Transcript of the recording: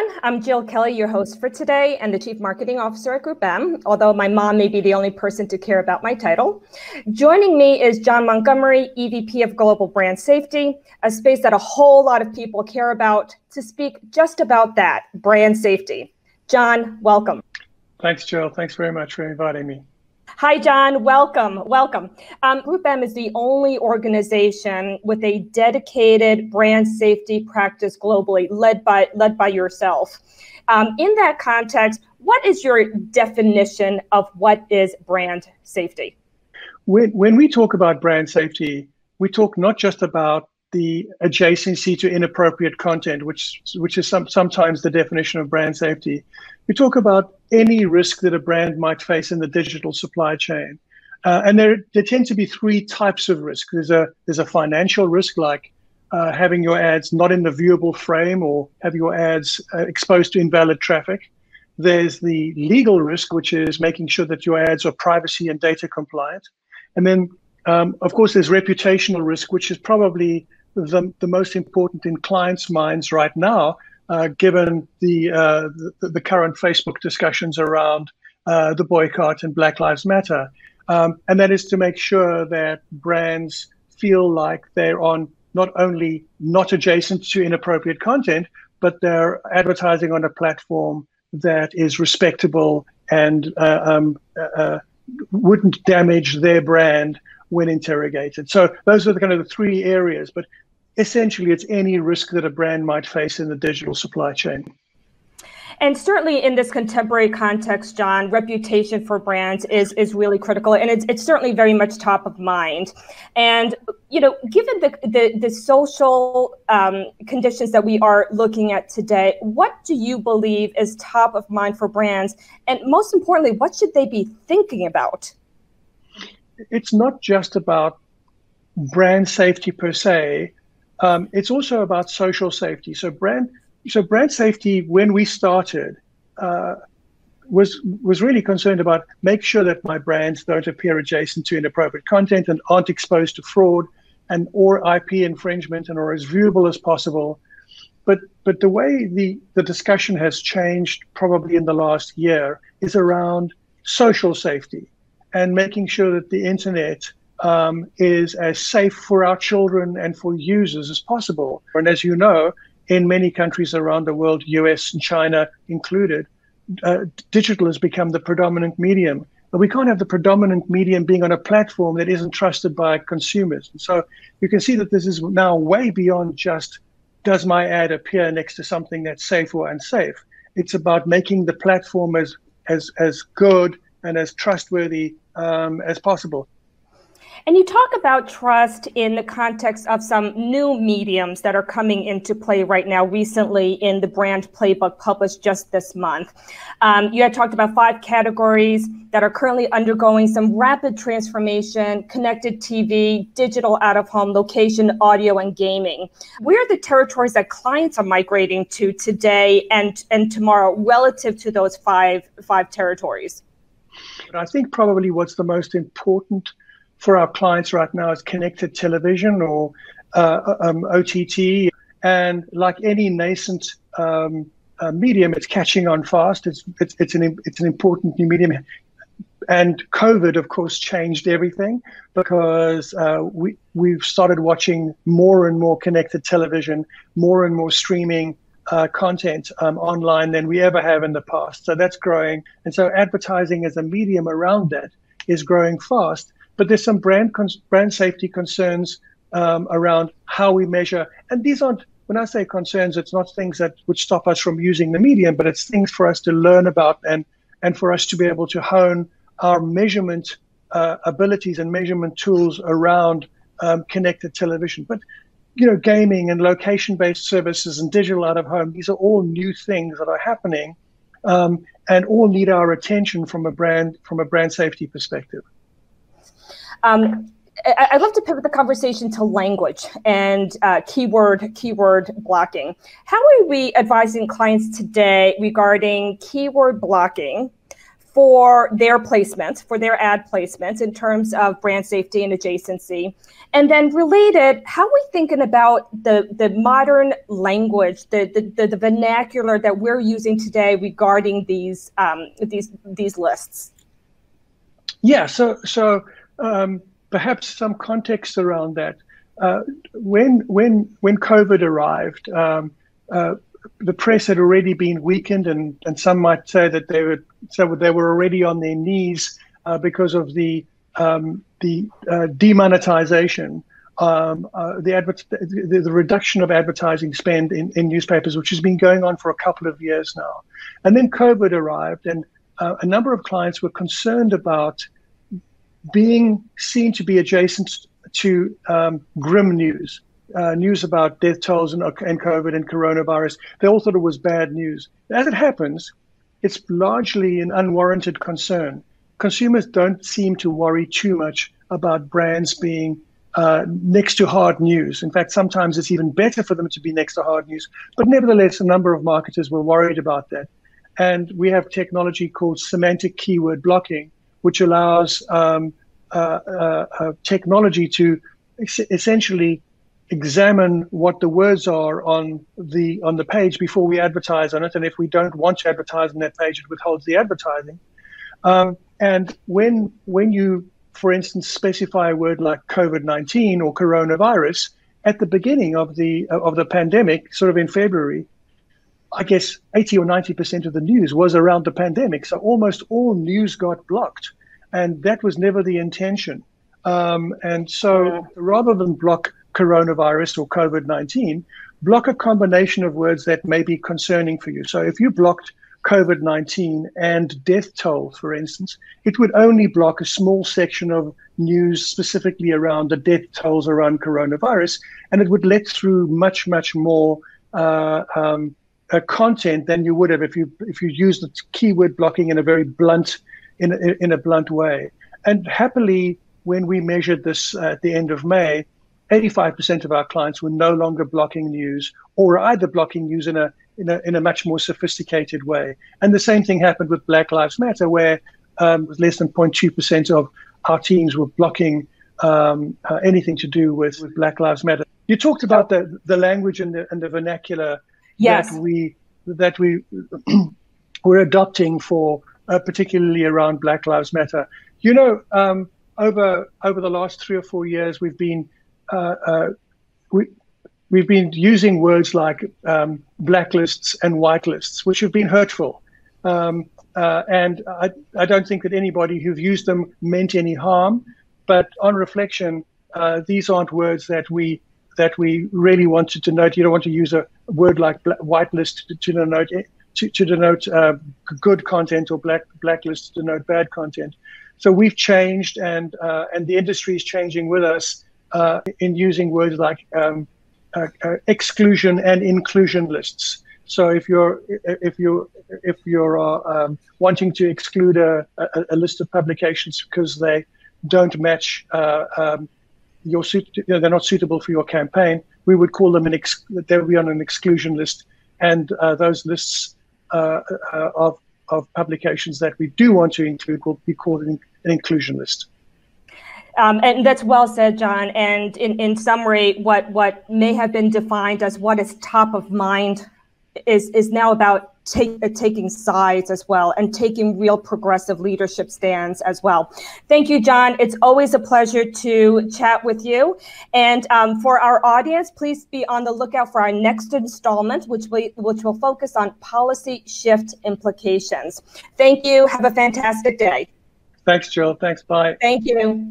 everyone. I'm Jill Kelly, your host for today and the Chief Marketing Officer at Group M. although my mom may be the only person to care about my title. Joining me is John Montgomery, EVP of Global Brand Safety, a space that a whole lot of people care about, to speak just about that brand safety. John, welcome. Thanks, Jill. Thanks very much for inviting me. Hi, John. Welcome. Welcome. Um, Group M is the only organization with a dedicated brand safety practice globally, led by led by yourself. Um, in that context, what is your definition of what is brand safety? When, when we talk about brand safety, we talk not just about the adjacency to inappropriate content, which which is some, sometimes the definition of brand safety. We talk about any risk that a brand might face in the digital supply chain. Uh, and there, there tend to be three types of risk. There's a there's a financial risk, like uh, having your ads not in the viewable frame or having your ads uh, exposed to invalid traffic. There's the legal risk, which is making sure that your ads are privacy and data compliant. And then, um, of course, there's reputational risk, which is probably the, the most important in clients' minds right now uh, given the, uh, the, the current Facebook discussions around uh, the boycott and Black Lives Matter, um, and that is to make sure that brands feel like they're on not only not adjacent to inappropriate content, but they're advertising on a platform that is respectable and uh, um, uh, uh, wouldn't damage their brand when interrogated. So those are the kind of the three areas. But essentially it's any risk that a brand might face in the digital supply chain. And certainly in this contemporary context, John, reputation for brands is is really critical, and it's, it's certainly very much top of mind. And you know, given the the, the social um, conditions that we are looking at today, what do you believe is top of mind for brands, and most importantly, what should they be thinking about? It's not just about brand safety per se, um, it's also about social safety. So brand so brand safety when we started uh, was was really concerned about make sure that my brands don't appear adjacent to inappropriate content and aren't exposed to fraud and or IP infringement and are as viewable as possible. But but the way the, the discussion has changed probably in the last year is around social safety and making sure that the internet um, is as safe for our children and for users as possible. And as you know, in many countries around the world, US and China included, uh, digital has become the predominant medium. But we can't have the predominant medium being on a platform that isn't trusted by consumers. And so you can see that this is now way beyond just does my ad appear next to something that's safe or unsafe. It's about making the platform as as as good and as trustworthy um, as possible. And you talk about trust in the context of some new mediums that are coming into play right now, recently in the brand playbook published just this month. Um, you had talked about five categories that are currently undergoing some rapid transformation connected TV, digital out of home, location, audio, and gaming. Where are the territories that clients are migrating to today and, and tomorrow relative to those five, five territories? But I think probably what's the most important for our clients right now is connected television or uh, um, OTT. And like any nascent um, uh, medium, it's catching on fast. It's, it's, it's, an, it's an important new medium. And COVID, of course, changed everything because uh, we, we've started watching more and more connected television, more and more streaming uh, content um, online than we ever have in the past. So that's growing. And so advertising as a medium around that is growing fast. But there's some brand brand safety concerns um, around how we measure. And these aren't when I say concerns, it's not things that would stop us from using the medium, but it's things for us to learn about and and for us to be able to hone our measurement uh, abilities and measurement tools around um, connected television. But you know, gaming and location-based services and digital out of home, these are all new things that are happening um, and all need our attention from a brand from a brand safety perspective. Um, I'd love to pivot the conversation to language and uh, keyword keyword blocking. How are we advising clients today regarding keyword blocking for their placement, for their ad placement in terms of brand safety and adjacency? And then related, how are we thinking about the, the modern language, the, the, the, the vernacular that we're using today regarding these, um, these, these lists? Yeah, so, so um, perhaps some context around that. Uh, when when when COVID arrived, um, uh, the press had already been weakened, and, and some might say that they were so they were already on their knees uh, because of the um, the uh, demonetization, um, uh, the, adver- the, the reduction of advertising spend in, in newspapers, which has been going on for a couple of years now, and then COVID arrived, and uh, a number of clients were concerned about being seen to be adjacent to um, grim news, uh, news about death tolls and, and COVID and coronavirus. They all thought it was bad news. As it happens, it's largely an unwarranted concern. Consumers don't seem to worry too much about brands being uh, next to hard news. In fact, sometimes it's even better for them to be next to hard news. But nevertheless, a number of marketers were worried about that. And we have technology called semantic keyword blocking, which allows um, uh, uh, uh technology to essentially examine what the words are on the on the page before we advertise on it, and if we don't want to advertise on that page, it withholds the advertising. Um, and when when you, for instance, specify a word like COVID nineteen or coronavirus at the beginning of the of the pandemic, sort of in February, I guess 80 or 90% of the news was around the pandemic. So almost all news got blocked. And that was never the intention. Um, and so yeah. rather than block coronavirus or COVID 19, block a combination of words that may be concerning for you. So if you blocked COVID 19 and death toll, for instance, it would only block a small section of news specifically around the death tolls around coronavirus, and it would let through much, much more uh, um, uh, content than you would have if you if you used the keyword blocking in a very blunt in a, in a blunt way. And happily, when we measured this uh, at the end of May, 85% of our clients were no longer blocking news or either blocking news in a in a, in a much more sophisticated way. And the same thing happened with Black Lives Matter, where um, less than 0.2% of our teams were blocking um, uh, anything to do with, with Black Lives Matter. You talked about the, the language and the, and the vernacular yes. that we that we were adopting for uh, particularly around Black Lives Matter. You know, um, over over the last three or four years, we've been uh, uh, we. We've been using words like um, blacklists and whitelists, which have been hurtful. Um, uh, and I, I, don't think that anybody who've used them meant any harm. But on reflection, uh, these aren't words that we that we really wanted to note. You don't want to use a word like whitelist to, to denote eh, to, to denote uh, good content or black blacklist to denote bad content. So we've changed, and uh, and the industry is changing with us uh, in using words like um, uh, uh, exclusion and inclusion lists. So if you're if you if you're uh, um, wanting to exclude a, a, a, list of publications because they don't match um, you're suit- they're not suitable for your campaign, we would call them an ex- they would be on an exclusion list, and uh, those lists uh, uh, of of publications that we do want to include will be called an, an inclusion list. Um, and that's well said, John. And in, in summary, what, what may have been defined as what is top of mind is is now about take, uh, taking sides as well and taking real progressive leadership stands as well. Thank you, John. It's always a pleasure to chat with you. And um, for our audience, please be on the lookout for our next installment, which we which will focus on policy shift implications. Thank you. Have a fantastic day. Thanks, Jill. Thanks. Bye. Thank you.